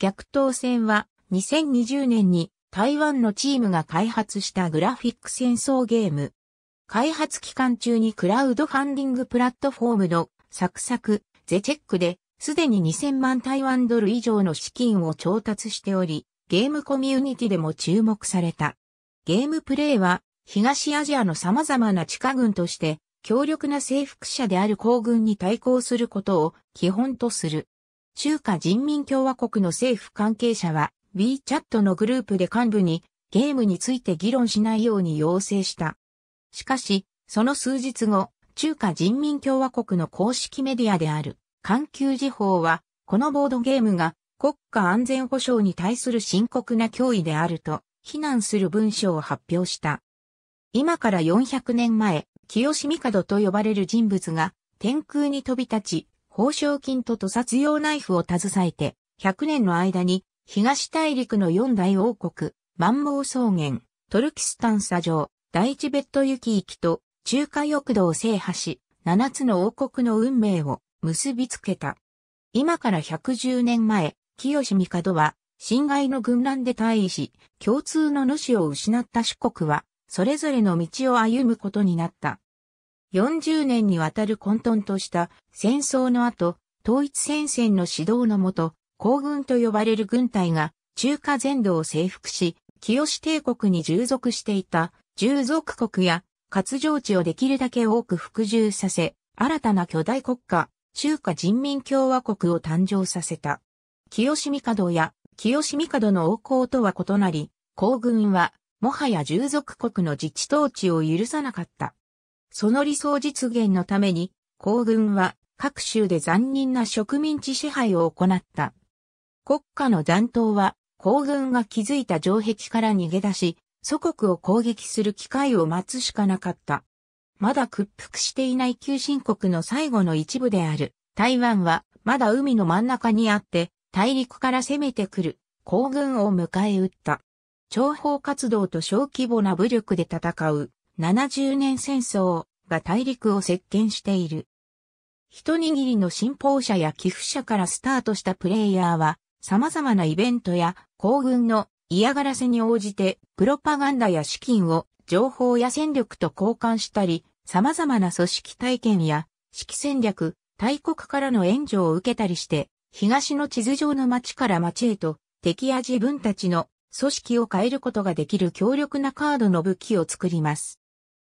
逆等戦は2020年に台湾のチームが開発したグラフィック戦争ゲーム。開発期間中にクラウドファンディングプラットフォームのサクサク、ゼチェックで、すでに2000万台湾ドル以上の資金を調達しており、ゲームコミュニティでも注目された。ゲームプレイは、東アジアの様々な地下軍として、強力な征服者である皇軍に対抗することを基本とする。中華人民共和国の政府関係者は WeChat のグループで幹部にゲームについて議論しないように要請した。しかし、その数日後、中華人民共和国の公式メディアである環球時報は、このボードゲームが国家安全保障に対する深刻な脅威であると非難する文章を発表した。今から400年前、清志帝と呼ばれる人物が天空に飛び立ち、報奨金と屠殺用ナイフを携えて、100年の間に、東大陸の四大王国、万毛草原、トルキスタン砂上、第一ベッド行き行きと、中華翼道を制覇し、7つの王国の運命を結びつけた。今から110年前、清帝は、侵害の軍乱で退位し、共通の主を失った諸国は、それぞれの道を歩むことになった。40年にわたる混沌とした戦争の後、統一戦線の指導のもと、皇軍と呼ばれる軍隊が中華全土を征服し、清帝国に従属していた従属国や活上地をできるだけ多く服従させ、新たな巨大国家、中華人民共和国を誕生させた。清帝や清帝の王侯とは異なり、皇軍はもはや従属国の自治統治を許さなかった。その理想実現のために、皇軍は各州で残忍な植民地支配を行った。国家の残党は、皇軍が築いた城壁から逃げ出し、祖国を攻撃する機会を待つしかなかった。まだ屈服していない旧新国の最後の一部である台湾はまだ海の真ん中にあって大陸から攻めてくる皇軍を迎え撃った。諜報活動と小規模な武力で戦う70年戦争。が大陸を席巻している。一握りの信奉者や寄付者からスタートしたプレイヤーは、様々なイベントや行軍の嫌がらせに応じて、プロパガンダや資金を情報や戦力と交換したり、様々な組織体験や指揮戦略、大国からの援助を受けたりして、東の地図上の町から町へと、敵や自分たちの組織を変えることができる強力なカードの武器を作ります。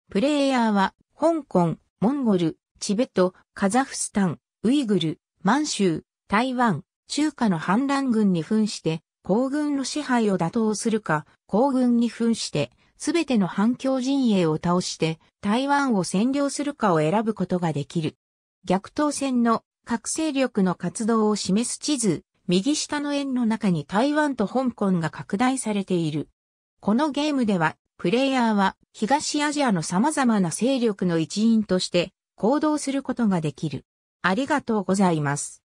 プレイヤーは香港、モンゴル、チベット、カザフスタン、ウイグル、満州、台湾、中華の反乱軍に噴して、皇軍の支配を打倒するか、皇軍に噴して、すべての反共陣営を倒して、台湾を占領するかを選ぶことができる。逆当戦の各勢力の活動を示す地図、右下の円の中に台湾と香港が拡大されている。このゲームではプレイヤーは東アジアの様々な勢力の一員として行動することができる。ありがとうございます。